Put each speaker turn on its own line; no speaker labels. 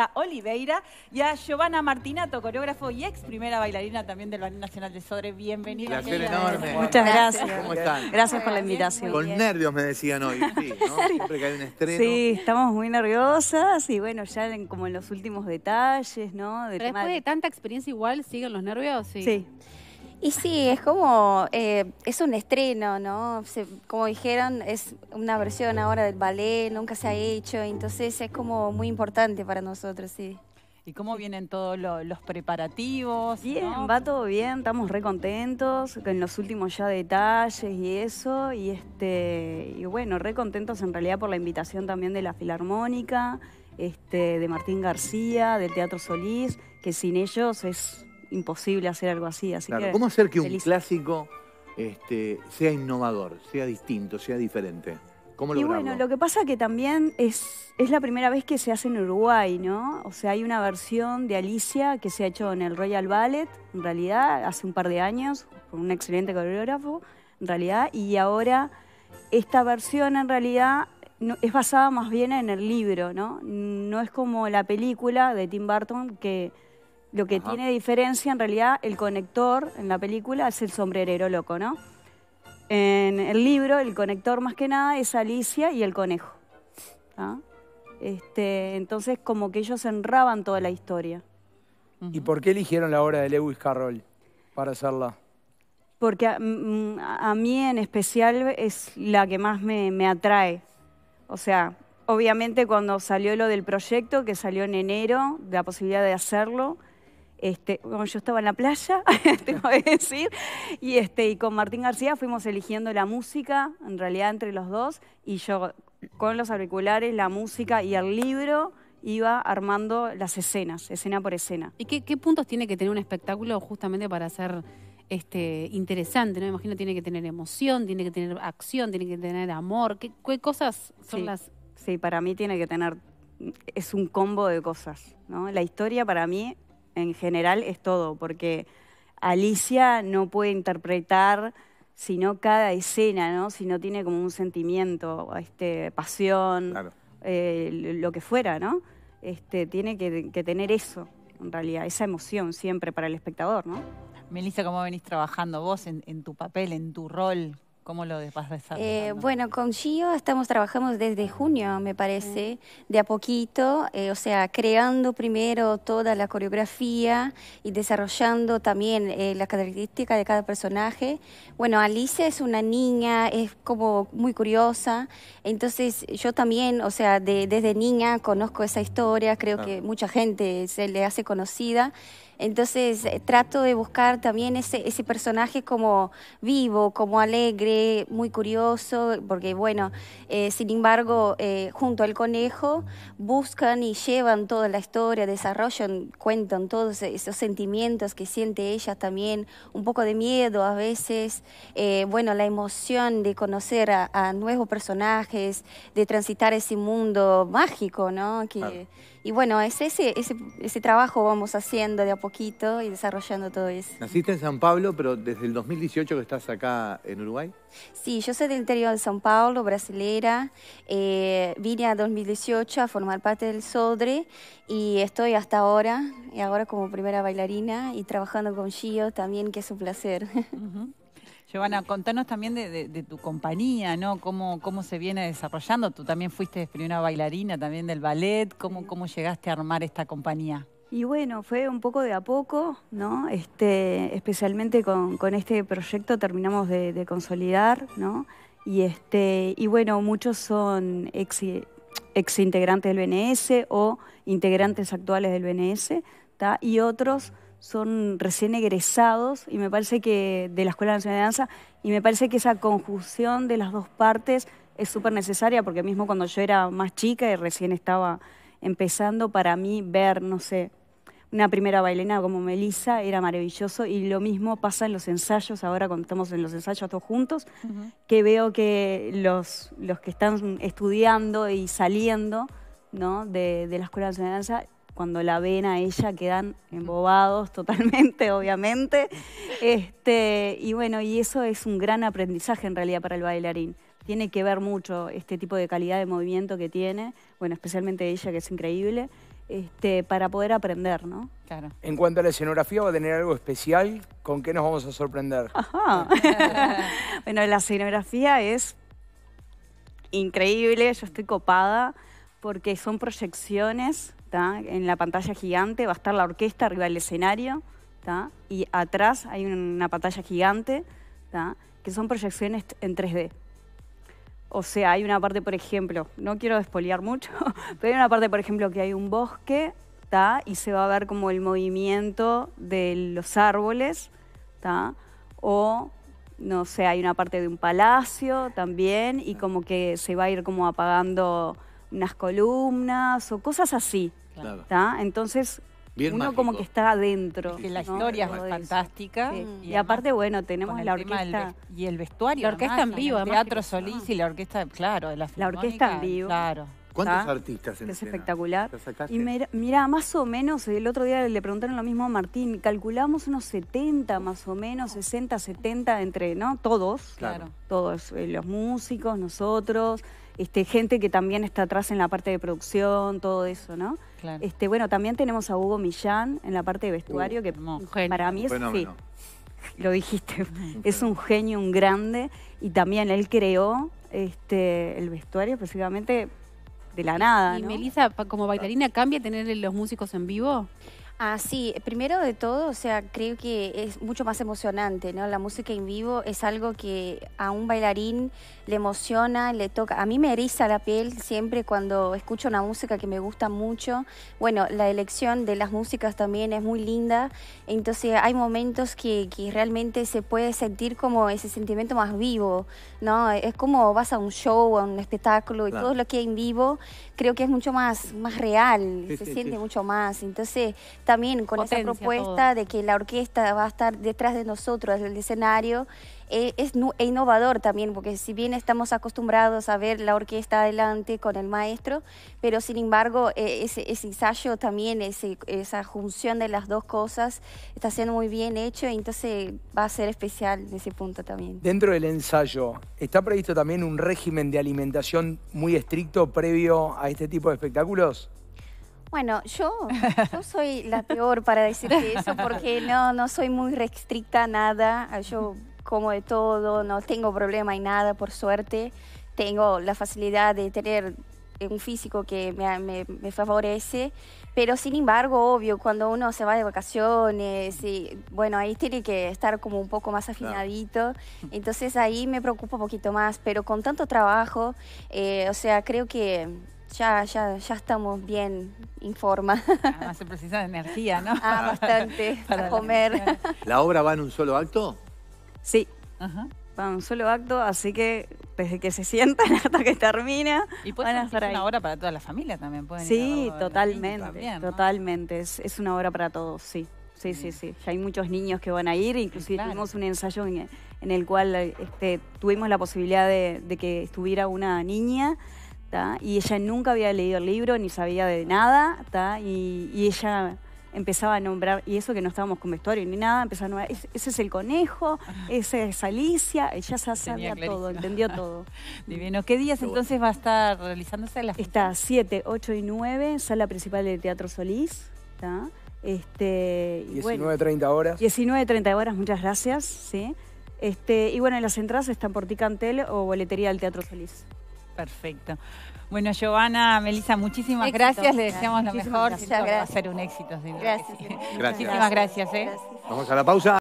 a Oliveira y a Giovanna Martinato, coreógrafo y ex primera bailarina también del Ballet Nacional de Sodre. Bienvenida. Placer
enorme. Muchas gracias. ¿Cómo están? Gracias por la invitación. Con nervios me
decían hoy, sí,
Siempre
que un estreno. Sí,
estamos muy nerviosas y bueno, ya en, como en los últimos detalles, ¿no? después de... tanta experiencia igual, ¿siguen los nervios? Sí. sí.
Y sí, es como, eh, es un estreno, ¿no? como dijeron, es una versión ahora del ballet, nunca se ha hecho, entonces es como muy importante para nosotros, sí.
¿Y cómo vienen todos los preparativos? Bien, va
todo bien,
estamos re contentos con los últimos ya detalles y eso. Y este y bueno, re contentos en realidad por la invitación también de la Filarmónica, este, de Martín García, del Teatro Solís, que sin ellos es imposible hacer algo así. así claro. ¿Cómo hacer que un
clásico este, sea innovador, sea distinto, sea diferente? ¿Cómo y bueno, lo
que pasa que también es, es la primera vez que se hace en Uruguay, ¿no? O sea, hay una versión de Alicia que se ha hecho en el Royal Ballet, en realidad, hace un par de años, con un excelente coreógrafo, en realidad, y ahora esta versión en realidad es basada más bien en el libro, ¿no? No es como la película de Tim Burton que lo que tiene diferencia, en realidad, el conector en la película es el sombrerero loco, ¿no? En el libro, el conector más que nada es Alicia y el conejo. ¿ah? Este, entonces, como que ellos enraban toda la historia. ¿Y por qué eligieron la obra de Lewis Carroll para hacerla? Porque mm, a, mí en especial es la que más me, me atrae. O sea, obviamente cuando salió lo del proyecto, que salió en enero, la posibilidad de hacerlo, este, yo estaba en la playa, tengo que decir, y, este, y con Martín García fuimos eligiendo la música, en realidad entre los dos, y yo con los auriculares, la música y el libro iba armando las escenas, escena por escena. ¿Y qué, puntos tiene que tener un espectáculo justamente para ser este, interesante? ¿no? Me imagino tiene que tener emoción, tiene que tener acción, tiene que tener amor.
¿Qué, cosas son las...?
Sí, para mí tiene que tener... Es un combo de cosas, ¿no? La historia para mí en general es todo, porque Alicia no puede interpretar sino cada escena, ¿no? Si no tiene como un sentimiento, este, pasión, eh, lo que fuera, ¿no? Este, tiene que, tener eso, en realidad, esa emoción siempre para el espectador, ¿no?
Melissa, ¿cómo venís trabajando vos en, tu papel, en tu rol? ¿Cómo lo vas eh, bueno,
con Gio estamos trabajando desde junio, me parece, de a poquito, eh, o sea, creando primero toda la coreografía y desarrollando también eh, la característica de cada personaje. Bueno, Alicia es una niña, es como muy curiosa, entonces yo también, o sea, desde niña conozco esa historia, creo que mucha gente se le hace conocida. Entonces eh, trato de buscar también ese, ese personaje como vivo, como alegre, muy curioso, porque bueno, eh, sin embargo, eh, junto al conejo buscan y llevan toda la historia, desarrollan, cuentan todos e-, esos sentimientos que siente ella también, un poco de miedo a veces, bueno, la emoción de conocer a, nuevos personajes, de transitar ese mundo mágico, ¿no? Que, y bueno, es ese, ese, ese trabajo vamos haciendo de a poquito y desarrollando todo eso.
Naciste en San Pablo, pero desde el 2018 que estás acá en Uruguay.
Sí, yo soy del interior de San Pablo, brasilera. Eh, vine a 2018 a formar parte del Sodre y estoy hasta ahora, y ahora como primera bailarina y trabajando con Gio también, que es un placer.
Giovanna, contanos también de, tu compañía, ¿no? ¿Cómo, se viene desarrollando? Tú también fuiste primera bailarina también del ballet. ¿Cómo, llegaste a armar esta compañía?
Y bueno, fue un poco de a poco, ¿no? Este, especialmente con, este proyecto terminamos de, consolidar, ¿no? Y, este, y bueno, muchos son ex, integrantes del BNS o integrantes actuales del BNS, ¿tá? Y otros son recién egresados y me parece que de la Escuela Nacional de Danza y me parece que esa conjunción de las dos partes es súper necesaria porque mismo cuando yo era más chica y recién estaba empezando para mí ver, no sé, una primera bailena como Melissa era maravilloso y lo mismo pasa en los ensayos, ahora cuando estamos en los ensayos todos juntos, que veo que los, los que están estudiando y saliendo ¿no? de, de la Escuela Nacional de Danza cuando la ven a ella quedan embobados totalmente, obviamente. Este, y bueno, y eso es un gran aprendizaje en realidad para el bailarín. Tiene que ver mucho este tipo de calidad de movimiento que tiene, bueno, especialmente ella que es increíble, este, para poder aprender, ¿no? Claro. En cuanto a la escenografía, ¿va a tener algo especial? ¿Con qué nos vamos a sorprender? Ajá. bueno, la escenografía es increíble, yo estoy copada porque son proyecciones en la pantalla gigante va a estar la orquesta arriba del escenario, Y atrás hay una pantalla gigante, Que son proyecciones en 3D. O sea, hay una parte, por ejemplo, no quiero despoliar mucho, pero hay una parte, por ejemplo, que hay un bosque, Y se va a ver como el movimiento de los árboles, O no sé, hay una parte de un palacio también y como que se va a ir como apagando unas columnas o cosas así. Entonces, uno como que está adentro. Que la historia es fantástica. Y, aparte, bueno, tenemos la orquesta. y el vestuario. La orquesta en vivo, el Teatro Solís y la orquesta,
claro, de la La orquesta en vivo. Claro. ¿Cuántos artistas en Es espectacular. Y
mira, más o menos, el otro día le preguntaron lo mismo a Martín, calculamos unos 70 más o menos, 60, 70 entre, ¿no? Todos. Claro. Todos, eh, los músicos, nosotros. Este, gente que también está atrás en la parte de producción, todo eso, ¿no? Este, bueno, también tenemos a Hugo Millán en la parte de vestuario, uh, que para mí es lo dijiste, es un genio, un grande, y también él creó este,
el vestuario específicamente de la nada. ¿Y, ¿no? Melissa, como bailarina, cambia tener los músicos en vivo? Ah, sí, primero de todo, o sea, creo que es mucho más emocionante, ¿no? La música en vivo es algo que a un bailarín le emociona, le toca. A mí me eriza la piel siempre cuando escucho una música que me gusta mucho. Bueno, la elección de las músicas también es muy linda, entonces hay momentos que, realmente se puede sentir como ese sentimiento más vivo, ¿no? Es como vas a un show, a un espectáculo y todo lo que hay en vivo, creo que es mucho más, más real, se siente mucho más. Entonces, también con esa propuesta de que la orquesta va a estar detrás de nosotros, del escenario, eh, es e innovador también, porque si bien estamos acostumbrados a ver la orquesta adelante con el maestro, pero sin embargo e, ese, ensayo también, esa junción de las dos cosas está siendo muy bien hecho, y entonces va a ser especial en ese punto también.
Dentro del ensayo, ¿está previsto también un régimen de alimentación muy estricto previo a este tipo de espectáculos?
Bueno, yo, soy la peor para decirte eso porque no, no soy muy restricta a nada. Ah, yo como de todo, no tengo problema y nada, por suerte. Tengo la facilidad de tener un físico que me, favorece, pero sin embargo, obvio, cuando uno se va de vacaciones, y, bueno, ahí tiene que estar como un poco más afinadito, entonces ahí me preocupa un poquito más, pero con tanto trabajo, eh, o sea, creo que ya, ya, ya estamos bien en forma. Ah, se precisa de energía, ¿no? Ah, bastante, para comer.
La... obra va en un solo acto?
Sí, Ajá. va en un solo acto, así que desde que se sientan hasta
que termina. Y pueden estar ahí. una obra para toda la familia también, Sí, totalmente,
totalmente. Es, una obra para todos, sí. Sí, sí, sí. hay muchos niños que van a ir, inclusive tuvimos un ensayo en, el cual este, tuvimos la posibilidad de que estuviera una niña y ella nunca había leído el libro ni sabía de nada, Y, ella empezaba a nombrar, y eso que no estábamos con vestuario ni nada, empezaba ese, es el conejo, esa es Alicia, ella se sabía todo, entendió todo. Divino. ¿Qué días entonces va a estar realizándose la Está 7, 8 y 9, sala principal del Teatro Solís, está. Este, 19.30 horas. 19.30 horas, muchas gracias, ¿sí? Este, y bueno, las entradas están por Ticantel o boletería del Teatro Solís.
Perfecto. Bueno, Giovanna, Melissa, muchísimas gracias. Le deseamos lo mejor. para hacer Va a ser un éxito. Gracias. Muchísimas gracias. ¿eh? gracias. Vamos a la pausa.